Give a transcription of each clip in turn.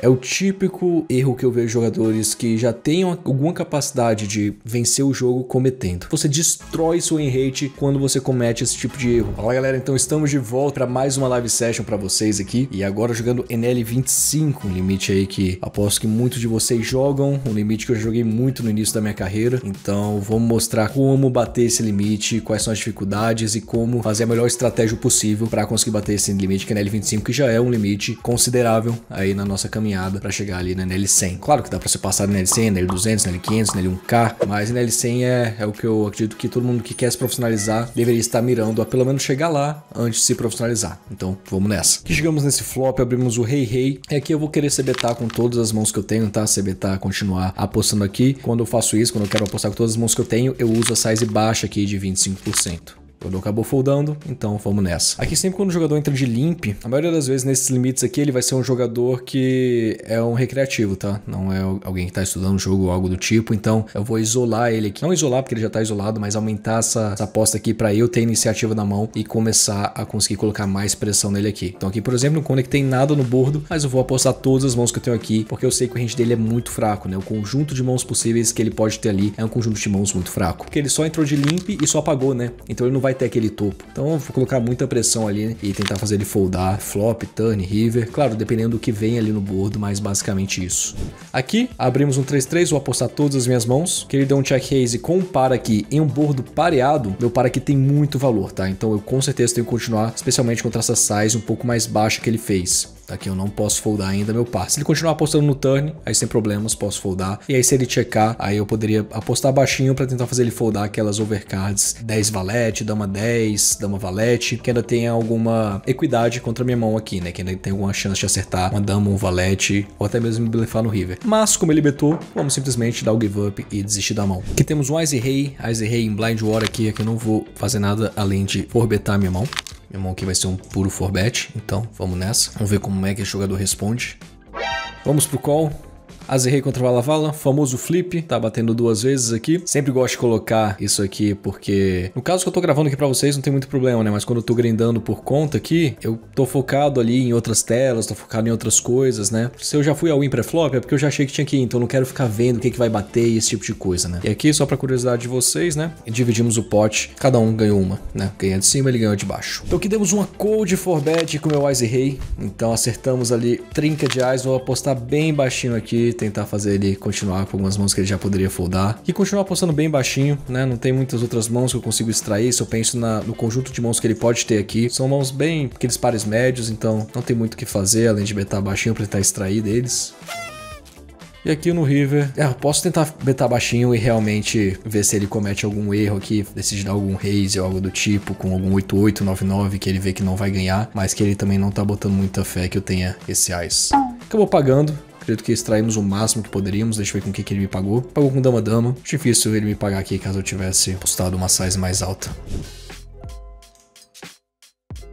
É o típico erro que eu vejo jogadores que já têm alguma capacidade de vencer o jogo cometendo. Você destrói seu rate quando você comete esse tipo de erro. Fala galera, então estamos de volta para mais uma live session para vocês aqui e agora jogando NL25, um limite aí que aposto que muitos de vocês jogam, um limite que eu joguei muito no início da minha carreira. Então vamos mostrar como bater esse limite, quais são as dificuldades e como fazer a melhor estratégia possível para conseguir bater esse limite que é NL25, que já é um limite considerável aí na nossa campanha caminhada para chegar ali na NL100. Claro que dá para ser passado na NL100, NL200, NL500, NL1K, mas NL100 é, é o que eu acredito que todo mundo que quer se profissionalizar deveria estar mirando a pelo menos chegar lá antes de se profissionalizar. Então, vamos nessa. chegamos nesse flop, abrimos o rei rei. É e aqui eu vou querer CBTar com todas as mãos que eu tenho, tá? CBTar, continuar apostando aqui. Quando eu faço isso, quando eu quero apostar com todas as mãos que eu tenho, eu uso a size baixa aqui de 25%. O jogador acabou foldando, então vamos nessa. Aqui sempre quando o jogador entra de limp, a maioria das vezes nesses limites aqui ele vai ser um jogador que é um recreativo, tá? Não é alguém que tá estudando o jogo ou algo do tipo, então eu vou isolar ele aqui. Não isolar porque ele já tá isolado, mas aumentar essa, essa aposta aqui para eu ter iniciativa na mão e começar a conseguir colocar mais pressão nele aqui. Então aqui, por exemplo, não conectei nada no bordo, mas eu vou apostar todas as mãos que eu tenho aqui, porque eu sei que o range dele é muito fraco, né? O conjunto de mãos possíveis que ele pode ter ali é um conjunto de mãos muito fraco. Porque ele só entrou de limp e só apagou, né? Então ele não vai vai até aquele topo. Então vou colocar muita pressão ali né? e tentar fazer ele foldar, flop, turn, river. Claro, dependendo do que vem ali no bordo, mas basicamente isso. Aqui abrimos um 3-3, vou apostar todas as minhas mãos. Que ele deu um check raise com um par aqui em um bordo pareado, meu par aqui tem muito valor, tá? Então eu com certeza tenho que continuar, especialmente contra essa size um pouco mais baixa que ele fez. Tá aqui eu não posso foldar ainda meu par. Se ele continuar apostando no turn, aí sem problemas posso foldar. E aí se ele checar, aí eu poderia apostar baixinho para tentar fazer ele foldar aquelas overcards 10 valete, dama 10, dama valete, que ainda tem alguma equidade contra minha mão aqui, né? Que ainda tem alguma chance de acertar uma dama, um valete, ou até mesmo me blefar no river. Mas como ele betou, vamos simplesmente dar o give up e desistir da mão. Aqui temos um Ice rey Ice rey em Blind War aqui, é que eu não vou fazer nada além de forbetar minha mão. Meu mão aqui vai ser um puro forbet, então vamos nessa. Vamos ver como é que o jogador responde. Vamos pro call. Azerrei contra Valavala, famoso flip, tá batendo duas vezes aqui. Sempre gosto de colocar isso aqui porque, no caso que eu tô gravando aqui pra vocês, não tem muito problema, né? Mas quando eu tô grindando por conta aqui, eu tô focado ali em outras telas, tô focado em outras coisas, né? Se eu já fui ao pré-flop, é porque eu já achei que tinha que ir, então eu não quero ficar vendo o que, que vai bater e esse tipo de coisa, né? E aqui, só pra curiosidade de vocês, né? Dividimos o pote, cada um ganhou uma, né? Ganha de cima, ele ganhou de baixo. Então aqui demos uma cold for bet com meu Wise Rei. Então acertamos ali trinca de eyes, vou apostar bem baixinho aqui, tentar fazer ele continuar com algumas mãos que ele já poderia foldar. E continuar postando bem baixinho, né? Não tem muitas outras mãos que eu consigo extrair. Se eu penso na, no conjunto de mãos que ele pode ter aqui, são mãos bem aqueles pares médios, então não tem muito o que fazer além de betar baixinho para tentar extrair deles. E aqui no River, é, eu posso tentar betar baixinho e realmente ver se ele comete algum erro aqui, decide dar algum raise ou algo do tipo, com algum 8899 que ele vê que não vai ganhar, mas que ele também não tá botando muita fé que eu tenha esse ice acabou pagando. Acredito que extraímos o máximo que poderíamos. Deixa eu ver com o que, que ele me pagou. Pagou com dama-dama. Difícil ele me pagar aqui caso eu tivesse postado uma size mais alta.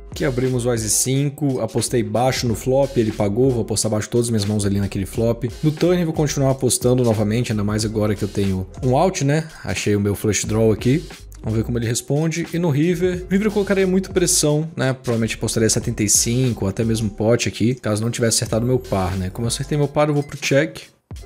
Aqui abrimos o Ice 5, apostei baixo no flop, ele pagou, vou apostar baixo todas as minhas mãos ali naquele flop. No turn vou continuar apostando novamente, ainda mais agora que eu tenho um out, né? Achei o meu flush draw aqui. Vamos ver como ele responde. E no River, o River eu colocaria muito pressão, né? Provavelmente postaria 75, ou até mesmo pote aqui, caso não tivesse acertado meu par, né? Como eu acertei meu par, eu vou pro check.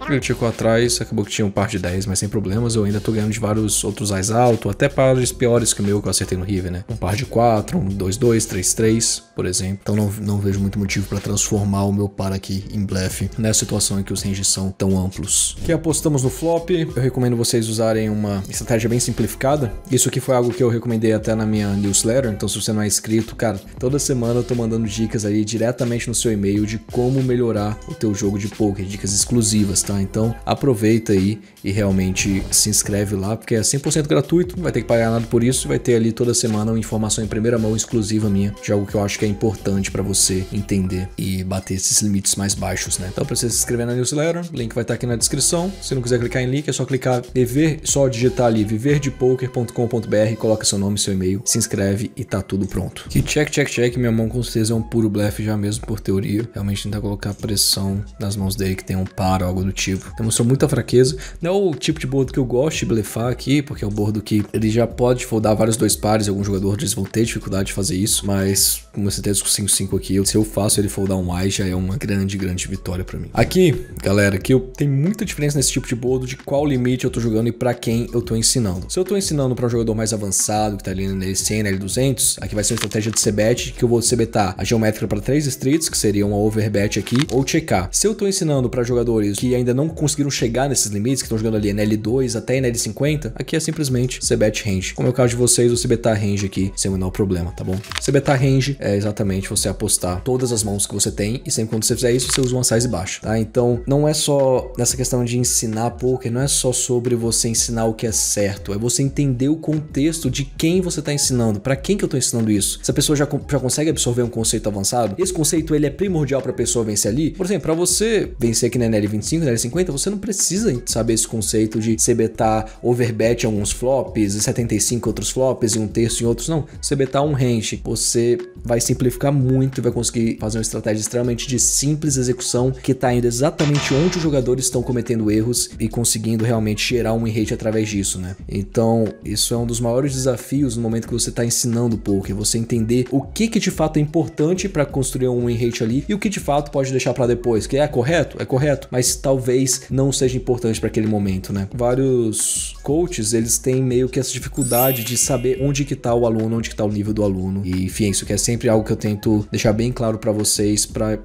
Eu tico atrás, acabou que tinha um par de 10, mas sem problemas, eu ainda tô ganhando de vários outros ais alto, até pares piores que o meu que eu acertei no River, né? Um par de 4, um 2-2, 3-3, por exemplo. Então não, não vejo muito motivo para transformar o meu par aqui em blefe nessa situação em que os ranges são tão amplos. Que apostamos no flop, eu recomendo vocês usarem uma estratégia bem simplificada. Isso aqui foi algo que eu recomendei até na minha newsletter, então se você não é inscrito, cara, toda semana eu tô mandando dicas aí diretamente no seu e-mail de como melhorar o teu jogo de poker, dicas exclusivas todas, tá? Então aproveita aí e realmente se inscreve lá, porque é 100% gratuito, não vai ter que pagar nada por isso, vai ter ali toda semana uma informação em primeira mão exclusiva minha de algo que eu acho que é importante para você entender e bater esses limites mais baixos, né? Então para você se inscrever na newsletter, link vai estar tá aqui na descrição. Se não quiser clicar em link, é só clicar viver, só digitar ali viverdepoker.com.br, coloca seu nome, seu e-mail, se inscreve e tá tudo pronto. E check, check, check, minha mão com certeza é um puro blefe já mesmo por teoria. Realmente tentar colocar pressão nas mãos dele que tem um par, algo algo do tipo. Então mostrou muita fraqueza. Não é o tipo de bordo que eu gosto de blefar aqui, porque é um bordo que ele já pode foldar vários dois pares, algum jogador eles vão ter dificuldade de fazer isso, mas com certeza com 5-5 aqui, se eu faço ele foldar um mais já é uma grande, grande vitória para mim. Aqui, galera, que eu tem muita diferença nesse tipo de bordo de qual limite eu tô jogando e para quem eu tô ensinando. Se eu tô ensinando para um jogador mais avançado, que tá ali na na L200, aqui vai ser uma estratégia de CBET, que eu vou CBetar a geométrica para três streets, que seria uma overbet aqui, ou checar. Se eu tô ensinando para jogadores que ainda não conseguiram chegar nesses limites, que estão jogando ali nl 2 até nl 50 aqui é simplesmente Cbet range. Como é o caso de vocês, você betar range aqui sem o menor problema, tá bom? Você betar range é exatamente você apostar todas as mãos que você tem e sempre quando você fizer isso, você usa uma size baixa, tá? Então, não é só nessa questão de ensinar poker, não é só sobre você ensinar o que é certo, é você entender o contexto de quem você tá ensinando, para quem que eu tô ensinando isso. Se a pessoa já, já consegue absorver um conceito avançado, esse conceito ele é primordial para a pessoa vencer ali. Por exemplo, para você vencer aqui na NL25, na área 50, você não precisa saber esse conceito de CBtar overbet em alguns flops, 75 outros flops e um terço em outros, não. CBtar um range, você vai simplificar muito e vai conseguir fazer uma estratégia extremamente de simples execução que está indo exatamente onde os jogadores estão cometendo erros e conseguindo realmente gerar um rate através disso, né? Então, isso é um dos maiores desafios no momento que você está ensinando poker, você entender o que que de fato é importante para construir um win rate ali e o que de fato pode deixar para depois, que é correto, é correto, mas tal talvez não seja importante para aquele momento, né? Vários coaches, eles têm meio que essa dificuldade de saber onde que tá o aluno, onde que tá o nível do aluno. E enfim, isso que é sempre algo que eu tento deixar bem claro para vocês, para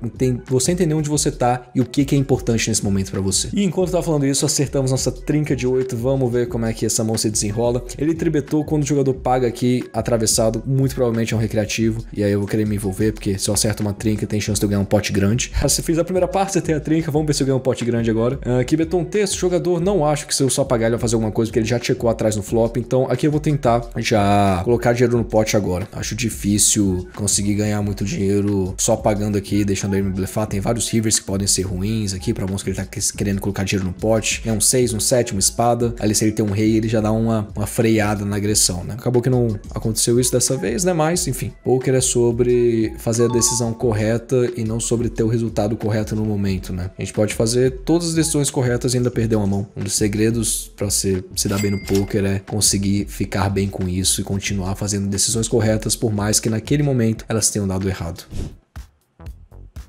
você entender onde você tá e o que que é importante nesse momento para você. E enquanto tá falando isso, acertamos nossa trinca de 8, vamos ver como é que essa mão se desenrola. Ele tribetou quando o jogador paga aqui, atravessado, muito provavelmente é um recreativo, e aí eu vou querer me envolver, porque se eu acerto uma trinca, tem chance de eu ganhar um pote grande. Se ah, fiz a primeira parte, você tem a trinca, vamos ver se eu ganho um pote grande grande agora. Uh, ah, Beton, texto, jogador, não acho que se eu só pagar ele vai fazer alguma coisa, porque ele já checou atrás no flop. Então aqui eu vou tentar já colocar dinheiro no pote agora. Acho difícil conseguir ganhar muito dinheiro só pagando aqui, deixando ele me blefar. Tem vários rivers que podem ser ruins aqui, para alguns que ele tá querendo colocar dinheiro no pote. É um 6, um 7, uma espada. Ali se ele tem um rei, ele já dá uma, uma freada na agressão, né? Acabou que não aconteceu isso dessa vez, né? Mas, enfim, poker é sobre fazer a decisão correta e não sobre ter o resultado correto no momento, né? A gente pode fazer todas as decisões corretas e ainda perdeu uma mão. Um dos segredos para você se dar bem no poker é conseguir ficar bem com isso e continuar fazendo decisões corretas, por mais que naquele momento elas tenham dado errado.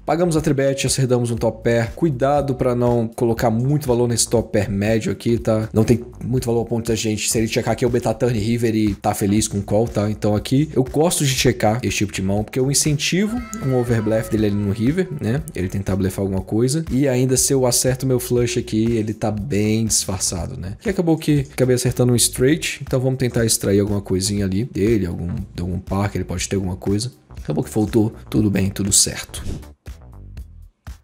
Pagamos a tribet, acertamos um top pair. Cuidado para não colocar muito valor nesse top pair médio aqui, tá? Não tem muito valor a ponto da gente. Se ele checar aqui é o beta turn river e tá feliz com o call, tá? Então aqui eu gosto de checar esse tipo de mão, porque eu incentivo um overbluff dele ali no river, né? Ele tentar blefar alguma coisa. E ainda se eu acerto meu flush aqui, ele tá bem disfarçado, né? E acabou que acabei acertando um straight, então vamos tentar extrair alguma coisinha ali dele, algum, de algum par que ele pode ter alguma coisa. Acabou que faltou, tudo bem, tudo certo.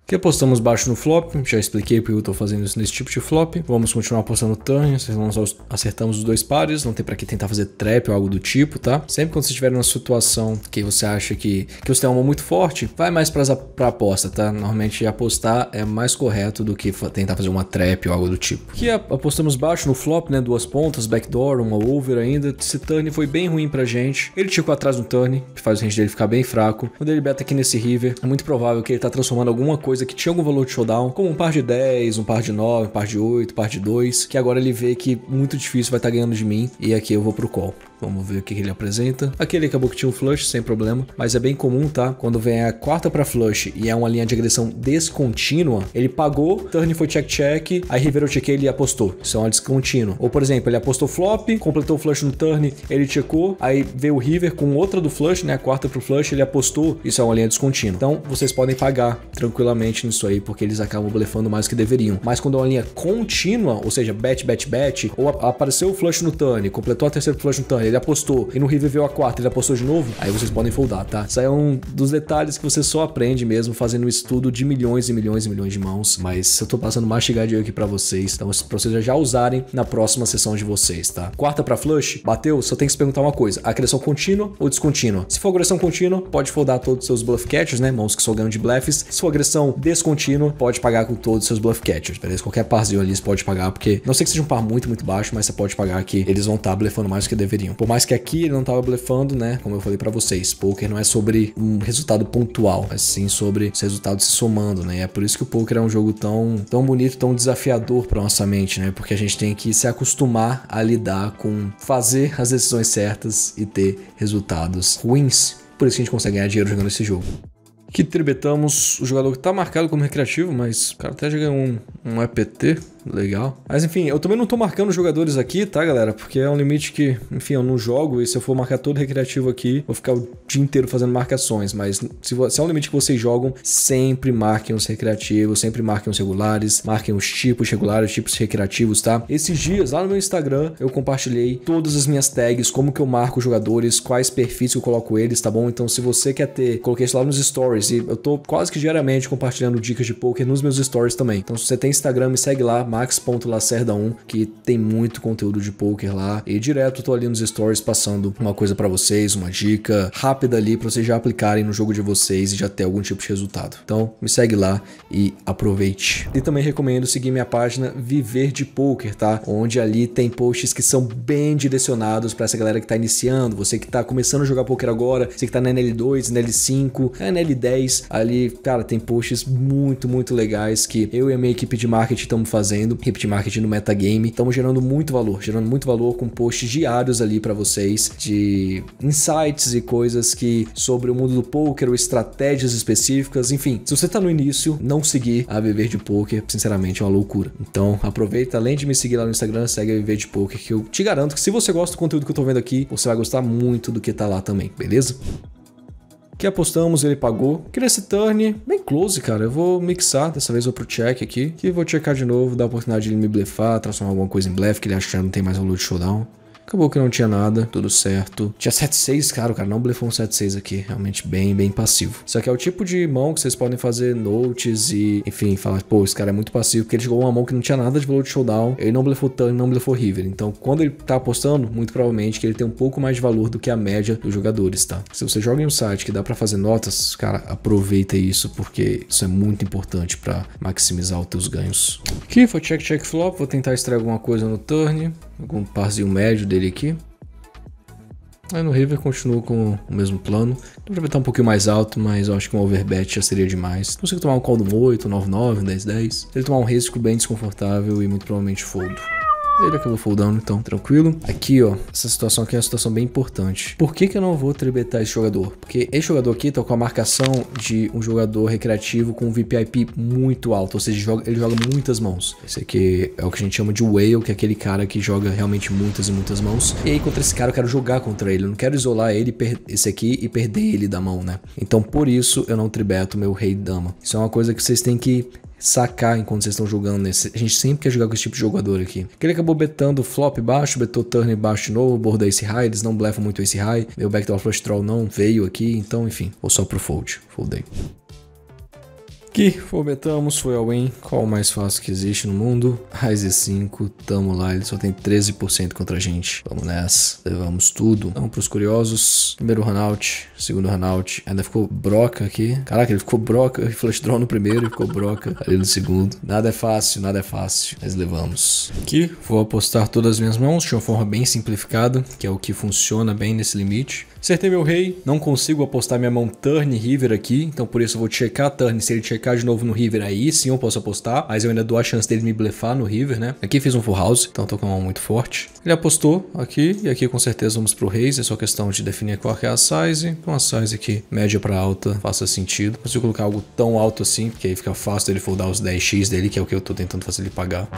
Aqui apostamos baixo no flop, já expliquei porque eu estou fazendo isso nesse tipo de flop. Vamos continuar apostando turn, acertamos os dois pares, não tem para que tentar fazer trap ou algo do tipo, tá? Sempre quando você estiver numa situação que você acha que, que você tem uma muito forte, vai mais para pra aposta, tá? Normalmente apostar é mais correto do que tentar fazer uma trap ou algo do tipo. Aqui apostamos baixo no flop, né? Duas pontas, backdoor, uma over ainda. Esse turn foi bem ruim pra gente. Ele ticou atrás no turn, que faz o range dele ficar bem fraco. Quando ele beta aqui nesse river, é muito provável que ele tá transformando alguma coisa coisa que tinha algum valor de showdown, como um par de 10, um par de 9, um par de 8, um par de 2, que agora ele vê que muito difícil vai estar tá ganhando de mim e aqui eu vou pro call. Vamos ver o que ele apresenta. Aqui ele acabou que tinha um flush, sem problema, mas é bem comum, tá? Quando vem a quarta para flush e é uma linha de agressão descontínua, ele pagou, turn foi check check, aí river check ele apostou. Isso é uma descontínua. Ou por exemplo, ele apostou flop, completou o flush no turn, ele checou, aí veio o river com outra do flush, né? A quarta pro flush, ele apostou. Isso é uma linha descontínua. Então, vocês podem pagar tranquilamente nisso aí, porque eles acabam blefando mais que deveriam. Mas quando é uma linha contínua, ou seja, bet bet bet, ou apareceu o flush no turn, completou a terceira flush no turn, né? ele apostou e não reviveu a quarta, ele apostou de novo, aí vocês podem foldar, tá? Isso aí é um dos detalhes que você só aprende mesmo fazendo um estudo de milhões e milhões e milhões de mãos, mas eu tô passando mastigadinho aqui para vocês, então é pra vocês já usarem na próxima sessão de vocês, tá? Quarta para flush, bateu, só tem que se perguntar uma coisa, agressão contínua ou descontínua? Se for agressão contínua, pode foldar todos os seus bluff catchers, né? Mãos que só ganham de blefs. Se for agressão descontínua, pode pagar com todos os seus bluff catchers, beleza? Qualquer parzinho ali você pode pagar, porque não sei que seja um par muito, muito baixo, mas você pode pagar que eles vão estar tá blefando mais do que deveriam. Por mais que aqui ele não tava blefando, né? Como eu falei para vocês, poker não é sobre um resultado pontual, mas sim sobre os resultados se somando, né? E é por isso que o poker é um jogo tão, tão bonito, tão desafiador para nossa mente, né? Porque a gente tem que se acostumar a lidar com fazer as decisões certas e ter resultados ruins. Por isso que a gente consegue ganhar dinheiro jogando esse jogo que tributamos o jogador que tá marcado como recreativo, mas o cara até já ganhou um um EPT, legal. Mas enfim, eu também não tô marcando jogadores aqui, tá, galera? Porque é um limite que, enfim, eu não jogo e se eu for marcar todo recreativo aqui, vou ficar o dia inteiro fazendo marcações. Mas se, se é um limite que vocês jogam, sempre marquem os recreativos, sempre marquem os regulares, marquem os tipos regulares, tipos recreativos, tá? Esses dias, lá no meu Instagram, eu compartilhei todas as minhas tags, como que eu marco os jogadores, quais perfis que eu coloco eles, tá bom? Então, se você quer ter, coloquei isso lá nos stories e eu tô quase que diariamente compartilhando dicas de poker nos meus stories também. Então, se você tem Instagram, me segue lá, max.lacerda1, que tem muito conteúdo de poker lá. E direto tô ali nos stories passando uma coisa para vocês, uma dica rápida ali para vocês já aplicarem no jogo de vocês e já ter algum tipo de resultado. Então, me segue lá e aproveite. E também recomendo seguir minha página Viver de Poker, tá? Onde ali tem posts que são bem direcionados para essa galera que tá iniciando, você que tá começando a jogar poker agora, você que tá na NL2, NL5, NL10, ali, cara, tem posts muito, muito legais que eu e a minha equipe de de marketing estamos fazendo, hip de marketing no metagame. Estamos gerando muito valor, gerando muito valor com posts diários ali para vocês de insights e coisas que sobre o mundo do poker, ou estratégias específicas, enfim. Se você tá no início, não seguir a Viver de Poker, sinceramente é uma loucura. Então, aproveita, além de me seguir lá no Instagram, segue a Viver de Poker, que eu te garanto que se você gosta do conteúdo que eu tô vendo aqui, você vai gostar muito do que tá lá também, beleza? apostamos, ele pagou. Que nesse turn bem close, cara. Eu vou mixar, dessa vez vou pro check aqui. E vou checar de novo, dar a oportunidade de ele me blefar, transformar alguma coisa em blefe, que ele achando que não tem mais valor de showdown. Acabou que não tinha nada, tudo certo. Tinha 7-6, cara, o cara não blefou um 7-6 aqui. Realmente bem, bem passivo. Isso aqui é o tipo de mão que vocês podem fazer notes e, enfim, falar, pô, esse cara é muito passivo, porque ele jogou uma mão que não tinha nada de valor de showdown, ele não blefou turn, não blefou river. Então, quando ele tá apostando, muito provavelmente que ele tem um pouco mais de valor do que a média dos jogadores, tá? Se você joga em um site que dá para fazer notas, cara, aproveita isso, porque isso é muito importante para maximizar os teus ganhos. Aqui foi check, check, flop. Vou tentar extrair alguma coisa no turn algum parzinho médio dele aqui. Aí no River continuo com o mesmo plano. Dá pra tá um pouquinho mais alto, mas eu acho que um overbet já seria demais. Consigo tomar um call do 8, 9-9, 10-10. Ele tomar um risco bem desconfortável e muito provavelmente foldo. Ele acabou é foldando, então tranquilo. Aqui, ó, essa situação aqui é uma situação bem importante. Por que, que eu não vou trebetar esse jogador? Porque esse jogador aqui tá com a marcação de um jogador recreativo com um VPIP muito alto, ou seja, ele joga, ele joga muitas mãos. Esse aqui é o que a gente chama de whale, que é aquele cara que joga realmente muitas e muitas mãos. E aí, contra esse cara, eu quero jogar contra ele. Eu não quero isolar ele, esse aqui, e perder ele da mão, né? Então, por isso, eu não tribeto meu rei dama. Isso é uma coisa que vocês têm que sacar enquanto vocês estão jogando nesse. A gente sempre quer jogar com esse tipo de jogador aqui. Que ele acabou betando flop baixo, betou turn baixo de novo, bordou esse high, eles não blefam muito esse high. Meu backdoor flush troll não veio aqui, então enfim, vou só pro fold. Foldei que fomentamos foi alguém qual o mais fácil que existe no mundo. Ryzen 5, tamo lá, ele só tem 13% contra a gente. Vamos nessa, levamos tudo. Então, pros curiosos, primeiro runout, segundo runout, ainda ficou broca aqui. Caraca, ele ficou broca, flash draw no primeiro e ficou broca ali no segundo. Nada é fácil, nada é fácil, mas levamos. Aqui, vou apostar todas as minhas mãos de uma forma bem simplificada, que é o que funciona bem nesse limite. Acertei meu rei, não consigo apostar minha mão turn river aqui, então por isso eu vou checar turn, se ele checar de novo no river aí sim eu posso apostar, mas eu ainda dou a chance dele me blefar no river, né? Aqui fiz um full house, então tô com uma mão muito forte. Ele apostou aqui, e aqui com certeza vamos pro reis, é só questão de definir qual é a size, então a size aqui, média pra alta, faça sentido. Não consigo colocar algo tão alto assim, porque aí fica fácil dele foldar os 10x dele, que é o que eu tô tentando fazer ele pagar.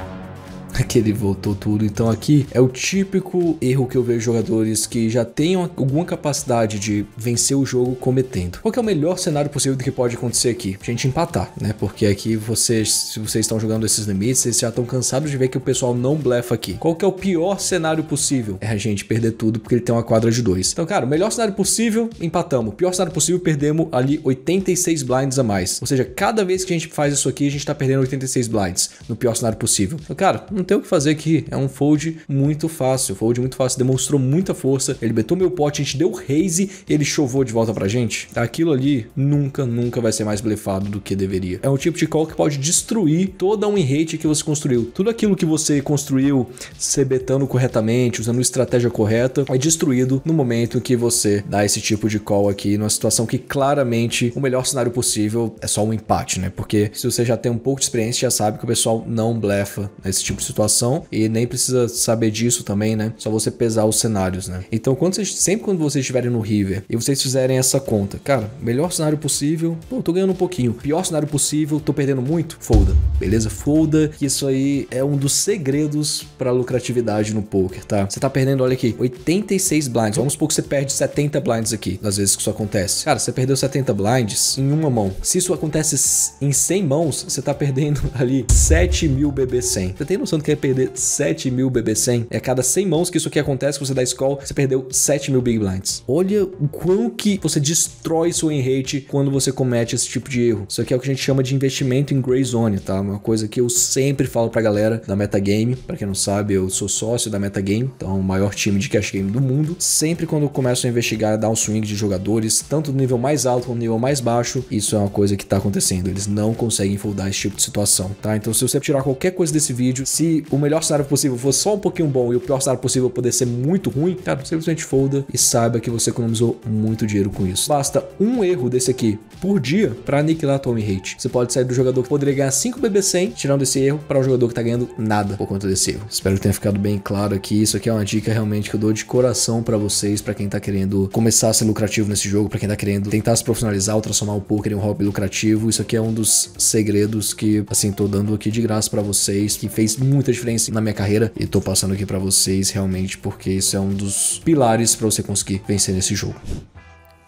que ele voltou tudo. Então aqui é o típico erro que eu vejo jogadores que já têm alguma capacidade de vencer o jogo cometendo. Qual é o melhor cenário possível do que pode acontecer aqui? A gente empatar, né? Porque aqui vocês, se vocês estão jogando esses limites, vocês já estão cansados de ver que o pessoal não blefa aqui. Qual que é o pior cenário possível? É a gente perder tudo porque ele tem uma quadra de dois. Então, cara, o melhor cenário possível, empatamos. O pior cenário possível, perdemos ali 86 blinds a mais. Ou seja, cada vez que a gente faz isso aqui, a gente tá perdendo 86 blinds no pior cenário possível. Então, cara, não tem o que fazer aqui. É um fold muito fácil. Fold muito fácil. Demonstrou muita força. Ele betou meu pote, a gente deu raise e ele chovou de volta pra gente. Aquilo ali nunca, nunca vai ser mais blefado do que deveria. É um tipo de call que pode destruir toda a win rate que você construiu. Tudo aquilo que você construiu se betando corretamente, usando estratégia correta, é destruído no momento que você dá esse tipo de call aqui, numa situação que claramente o melhor cenário possível é só um empate, né? Porque se você já tem um pouco de experiência, já sabe que o pessoal não blefa nesse tipo de situação situação e nem precisa saber disso também, né? Só você pesar os cenários, né? Então, quando vocês, sempre quando vocês estiverem no River e vocês fizerem essa conta, cara, melhor cenário possível, pô, tô ganhando um pouquinho. Pior cenário possível, tô perdendo muito, folda, beleza? Folda, que isso aí é um dos segredos para lucratividade no poker, tá? Você tá perdendo, olha aqui, 86 blinds. Vamos supor que você perde 70 blinds aqui, nas vezes que isso acontece. Cara, você perdeu 70 blinds em uma mão. Se isso acontece em 100 mãos, você tá perdendo ali 7 mil BB100. Você tem noção do que quer perder 7 mil BB100? É a cada 100 mãos que isso aqui acontece, você dá Skull, você perdeu 7 mil Big Blinds. Olha o quão que você destrói seu win rate quando você comete esse tipo de erro. Isso aqui é o que a gente chama de investimento em Grey Zone, tá? Uma coisa que eu sempre falo pra galera da Metagame. Pra quem não sabe, eu sou sócio da Metagame, então o maior time de cash game do mundo. Sempre quando eu começo a investigar dar um swing de jogadores, tanto no nível mais alto quanto no nível mais baixo, isso é uma coisa que tá acontecendo. Eles não conseguem foldar esse tipo de situação, tá? Então se você tirar qualquer coisa desse vídeo, se o melhor cenário possível for só um pouquinho bom e o pior cenário possível poder ser muito ruim, cara, simplesmente folda e saiba que você economizou muito dinheiro com isso. Basta um erro desse aqui por dia para aniquilar Tommy Hate. Você pode sair do jogador que poderia ganhar 5 BB100 tirando esse erro para o um jogador que tá ganhando nada por conta desse erro. Espero que tenha ficado bem claro aqui. Isso aqui é uma dica realmente que eu dou de coração para vocês, para quem tá querendo começar a ser lucrativo nesse jogo, para quem tá querendo tentar se profissionalizar ou transformar o poker em um hobby lucrativo. Isso aqui é um dos segredos que, assim, tô dando aqui de graça para vocês, que fez muito muita diferença na minha carreira e tô passando aqui para vocês realmente porque isso é um dos pilares para você conseguir vencer nesse jogo.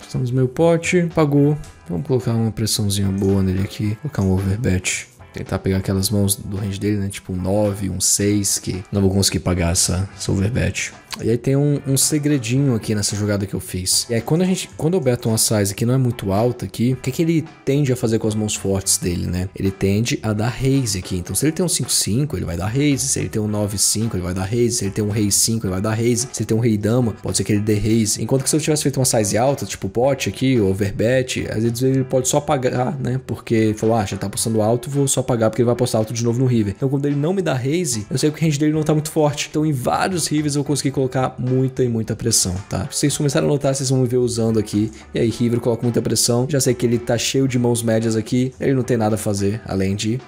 Estamos no meu pote, pagou. Vamos colocar uma pressãozinha boa nele aqui, colocar um overbet. Tentar pegar aquelas mãos do range dele, né? Tipo um 9, um 6, que não vou conseguir pagar essa, essa overbet. E aí tem um, um, segredinho aqui nessa jogada que eu fiz. E aí quando a gente, quando eu beto uma size que não é muito alta aqui, o que, que ele tende a fazer com as mãos fortes dele, né? Ele tende a dar raise aqui. Então se ele tem um 5-5, ele vai dar raise. Se ele tem um 9-5, ele vai dar raise. Se ele tem um rei 5, ele vai dar raise. Se ele tem um rei dama, pode ser que ele dê raise. Enquanto que se eu tivesse feito uma size alta, tipo pote aqui, overbet, às vezes ele pode só pagar, né? Porque falou, ah, já tá apostando alto, vou só pagar porque ele vai apostar alto de novo no river. Então quando ele não me dá raise, eu sei que o range dele não tá muito forte. Então em vários rivers eu consegui colocar colocar muita e muita pressão, tá? Se vocês começarem a notar, vocês vão me ver usando aqui. E aí, River coloca muita pressão. Já sei que ele tá cheio de mãos médias aqui. Ele não tem nada a fazer, além de...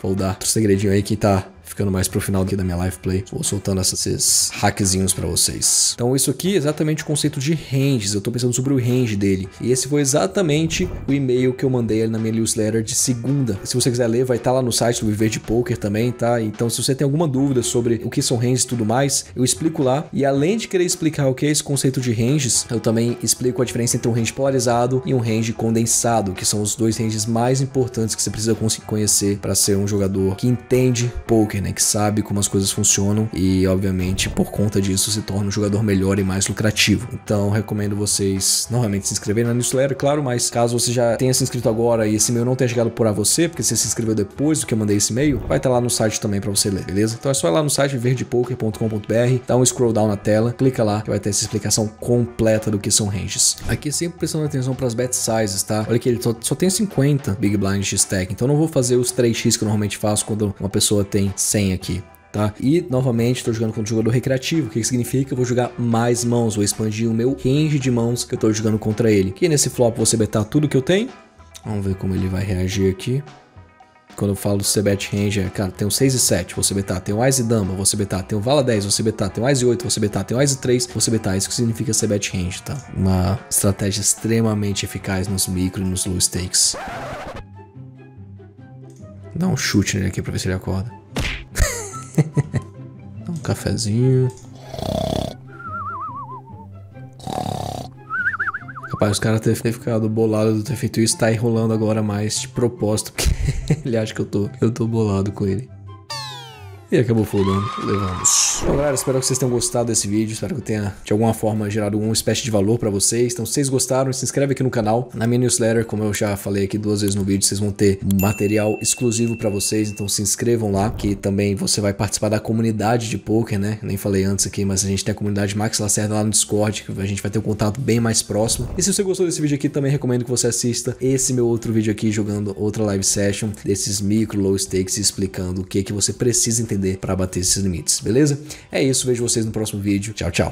Vou dar outro segredinho aí que tá ficando mais pro final aqui da minha live play, vou soltando esses hackzinhos para vocês. Então isso aqui é exatamente o conceito de ranges, eu tô pensando sobre o range dele. E esse foi exatamente o e-mail que eu mandei na minha newsletter de segunda. Se você quiser ler, vai estar tá lá no site do Viver de Poker também, tá? Então se você tem alguma dúvida sobre o que são ranges e tudo mais, eu explico lá. E além de querer explicar o que é esse conceito de ranges, eu também explico a diferença entre um range polarizado e um range condensado, que são os dois ranges mais importantes que você precisa conhecer para ser um jogador que entende poker poker, né? Que sabe como as coisas funcionam e, obviamente, por conta disso se torna um jogador melhor e mais lucrativo. Então, recomendo vocês novamente se inscreverem na newsletter, claro, mas caso você já tenha se inscrito agora e esse e-mail não tenha chegado por a você, porque você se inscreveu depois do que eu mandei esse e-mail, vai estar tá lá no site também para você ler, beleza? Então é só ir lá no site verdepoker.com.br, dá um scroll down na tela, clica lá que vai ter essa explicação completa do que são ranges. Aqui sempre prestando atenção para as bet sizes, tá? Olha que ele só, só tem 50 Big Blind X-Tech, então não vou fazer os 3x que eu normalmente faço quando uma pessoa tem 100 aqui. Tá? E, novamente, estou jogando com o jogador recreativo, o que, que significa? Eu vou jogar mais mãos, vou expandir o meu range de mãos que eu estou jogando contra ele. Que nesse flop vou betar tudo que eu tenho. Vamos ver como ele vai reagir aqui. Quando eu falo CBET range, é, cara, tem um 6 e 7, você betar, tem um Ice Dama, você betar, tem um Vala 10, você betar, tem um Ice 8, você betar, tem um Ice 3, você betar, isso que significa CBET range, tá? Uma estratégia extremamente eficaz nos micro e nos low stakes. Dá um chute nele aqui pra ver se ele acorda. um cafezinho. Rapaz, os caras ter, ter ficado bolado de ter feito isso, tá enrolando agora mais de propósito, porque ele acha que eu tô, eu tô bolado com ele. E acabou fodando. Levamos isso. galera, espero que vocês tenham gostado desse vídeo. Espero que tenha, de alguma forma, gerado alguma espécie de valor para vocês. Então, se vocês gostaram, se inscreve aqui no canal. Na minha newsletter, como eu já falei aqui duas vezes no vídeo, vocês vão ter material exclusivo para vocês. Então, se inscrevam lá, que também você vai participar da comunidade de poker, né? Nem falei antes aqui, mas a gente tem a comunidade Max Lacerda lá no Discord, que a gente vai ter um contato bem mais próximo. E se você gostou desse vídeo aqui, também recomendo que você assista esse meu outro vídeo aqui, jogando outra live session desses micro low stakes explicando o que, que você precisa entender para bater esses limites, beleza? É isso, vejo vocês no próximo vídeo. Tchau, tchau.